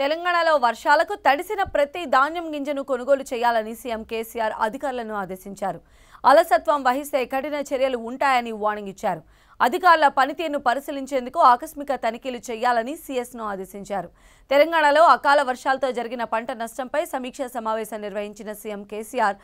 తెలంగాణలో వర్షాలకు తడిసిన ప్రతి ధాన్యం గింజను కొనుగోలు చేయాలని సీఎం కేసీఆర్ అధికారులను ఆదేశించారు అలసత్వం వహిస్తే కఠిన చర్యలు ఉంటాయని వార్నింగ్ ఇచ్చారు అధికారుల పనితీరును పరిశీలించేందుకు ఆకస్మిక తనిఖీలు చేయాలని సీఎస్ను ఆదేశించారు తెలంగాణలో అకాల వర్షాలతో జరిగిన పంట నష్టంపై సమీక్షా సమావేశం నిర్వహించిన సీఎం కేసీఆర్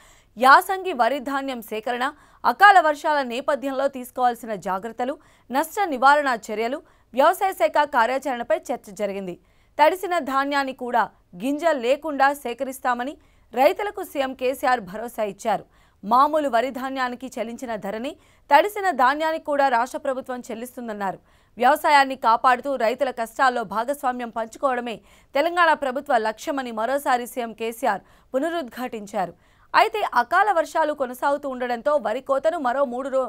యాసంగి వరి ధాన్యం సేకరణ అకాల వర్షాల నేపథ్యంలో తీసుకోవాల్సిన జాగ్రత్తలు నష్ట నివారణ చర్యలు వ్యవసాయ శాఖ కార్యాచరణపై చర్చ జరిగింది తడిసిన ధాన్యాన్ని కూడా గింజ లేకుండా సేకరిస్తామని రైతులకు సీఎం కేసీఆర్ భరోసా ఇచ్చారు మామూలు వరి ధాన్యానికి చెల్లించిన ధరని తడిసిన ధాన్యానికి కూడా రాష్ట్ర ప్రభుత్వం చెల్లిస్తుందన్నారు వ్యవసాయాన్ని కాపాడుతూ రైతుల కష్టాల్లో భాగస్వామ్యం పంచుకోవడమే తెలంగాణ ప్రభుత్వ లక్ష్యమని మరోసారి సీఎం కేసీఆర్ పునరుద్ఘాటించారు అయితే అకాల వర్షాలు కొనసాగుతూ ఉండడంతో వరి కోతను మరో మూడు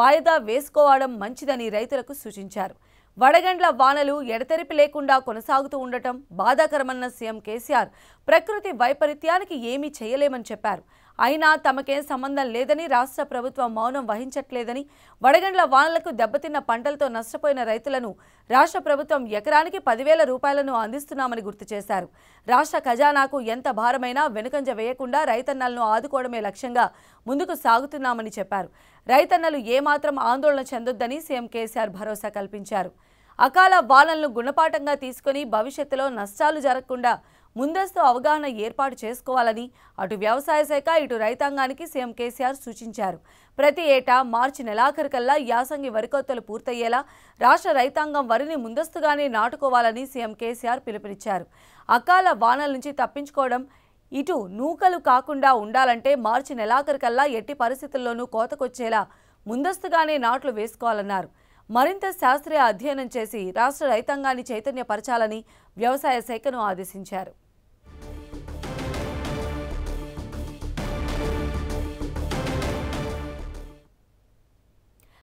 వాయిదా వేసుకోవడం మంచిదని రైతులకు సూచించారు వడగండ్ల వానలు ఎడతెరిపి లేకుండా కొనసాగుతూ ఉండటం బాధాకరమన్న సీఎం కేసీఆర్ ప్రకృతి వైపరీత్యానికి ఏమీ చేయలేమని చెప్పారు అయినా తమకేం సంబంధం లేదని రాష్ట్ర ప్రభుత్వం మౌనం వహించట్లేదని వడగండ్ల వానలకు దెబ్బతిన్న పంటలతో నష్టపోయిన రైతులను రాష్ట్ర ప్రభుత్వం ఎకరానికి పదివేల రూపాయలను అందిస్తున్నామని గుర్తు చేశారు రాష్ట్ర ఖజానాకు ఎంత భారమైనా వెనుకంజ వేయకుండా రైతన్నలను ఆదుకోవడమే లక్ష్యంగా ముందుకు సాగుతున్నామని చెప్పారు రైతన్నలు ఏమాత్రం ఆందోళన చెందొద్దని సీఎం కేసీఆర్ భరోసా కల్పించారు అకాల బాలలను గుణపాఠంగా తీసుకుని భవిష్యత్తులో నష్టాలు జరగకుండా ముందస్తు అవగాహన ఏర్పాటు చేసుకోవాలని అటు వ్యవసాయ శాఖ ఇటు రైతాంగానికి సీఎం కేసీఆర్ సూచించారు ప్రతి ఏటా మార్చి నెలాఖరికల్లా యాసంగి వరికొత్తలు పూర్తయ్యేలా రాష్ట్ర రైతాంగం వరిని ముందస్తుగానే నాటుకోవాలని సీఎం కేసీఆర్ పిలుపునిచ్చారు అకాల వానల నుంచి తప్పించుకోవడం ఇటు నూకలు కాకుండా ఉండాలంటే మార్చి నెలాఖరికల్లా ఎట్టి పరిస్థితుల్లోనూ కోతకొచ్చేలా ముందస్తుగానే నాట్లు వేసుకోవాలన్నారు మరింత శాస్త్రీయ అధ్యయనం చేసి రాష్ట్ర రైతాంగాన్ని చైతన్యపరచాలని వ్యవసాయ శాఖను ఆదేశించారు